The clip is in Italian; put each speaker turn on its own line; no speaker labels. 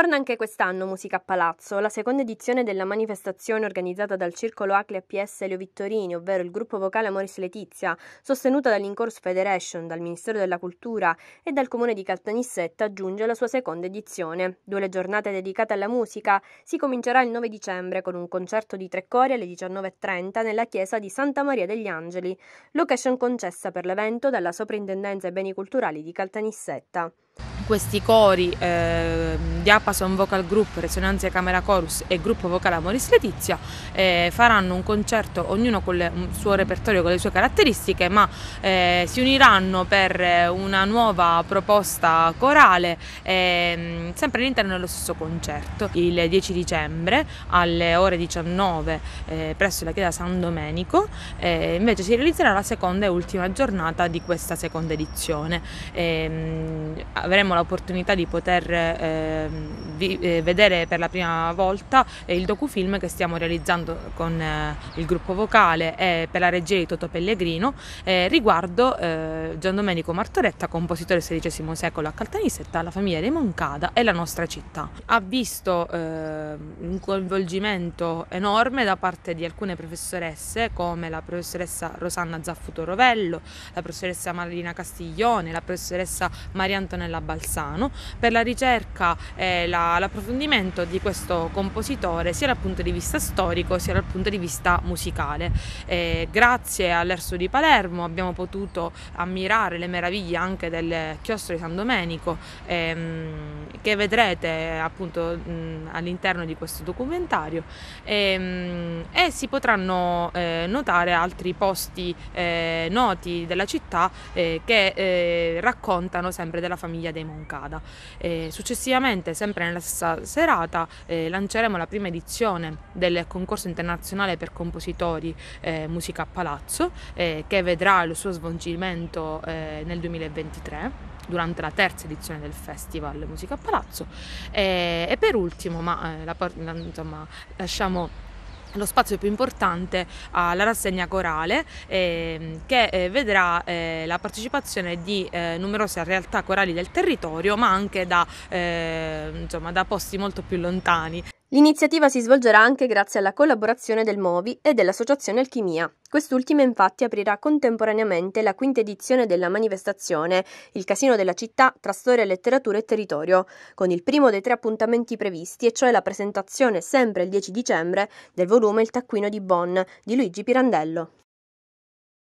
Torna anche quest'anno Musica a Palazzo, la seconda edizione della manifestazione organizzata dal Circolo Acle APS Elio Vittorini, ovvero il gruppo vocale Amoris Letizia, sostenuta dall'Incourse Federation, dal Ministero della Cultura e dal Comune di Caltanissetta, giunge la sua seconda edizione. Due le giornate dedicate alla musica si comincerà il 9 dicembre con un concerto di tre cori alle 19.30 nella chiesa di Santa Maria degli Angeli, location concessa per l'evento dalla Soprintendenza ai Beni Culturali di Caltanissetta
questi cori eh, Diapason Vocal Group, Resonanze Camera Chorus e Gruppo Vocale Amoris Letizia eh, faranno un concerto ognuno con il suo repertorio, con le sue caratteristiche ma eh, si uniranno per una nuova proposta corale ehm, sempre all'interno dello stesso concerto il 10 dicembre alle ore 19 eh, presso la chiesa San Domenico eh, invece si realizzerà la seconda e ultima giornata di questa seconda edizione ehm, avremo la l'opportunità di poter eh, vi, eh, vedere per la prima volta eh, il docufilm che stiamo realizzando con eh, il gruppo vocale e per la regia di Toto Pellegrino eh, riguardo Gian Domenico Martoretta, compositore del XVI secolo a Caltanissetta, la famiglia dei Moncada e la nostra città. Ha visto ehm, un coinvolgimento enorme da parte di alcune professoresse come la professoressa Rosanna Zaffuto Rovello, la professoressa Marina Castiglione, la professoressa Maria Antonella Balsamo Bolzano per la ricerca e eh, la, l'approfondimento di questo compositore sia dal punto di vista storico sia dal punto di vista musicale. Eh, grazie all'Erso di Palermo abbiamo potuto ammirare le meraviglie anche del chiostro di San Domenico ehm, che vedrete appunto mh, all'interno di questo documentario ehm, e si potranno eh, notare altri posti eh, noti della città eh, che eh, raccontano sempre della famiglia dei Monti non cada. E successivamente, sempre nella stessa serata, eh, lanceremo la prima edizione del concorso internazionale per compositori eh, Musica a Palazzo, eh, che vedrà il suo svolgimento eh, nel 2023 durante la terza edizione del Festival Musica a Palazzo e, e per ultimo, ma eh, la, insomma, lasciamo lo spazio più importante alla rassegna corale eh, che eh, vedrà eh, la partecipazione di eh, numerose realtà corali del territorio ma anche da, eh, insomma, da posti molto più lontani.
L'iniziativa si svolgerà anche grazie alla collaborazione del MOVI e dell'Associazione Alchimia. Quest'ultima infatti aprirà contemporaneamente la quinta edizione della manifestazione Il Casino della città tra storia, letteratura e territorio, con il primo dei tre appuntamenti previsti, e cioè la presentazione sempre il 10 dicembre del volume Il taccuino di Bonn di Luigi Pirandello.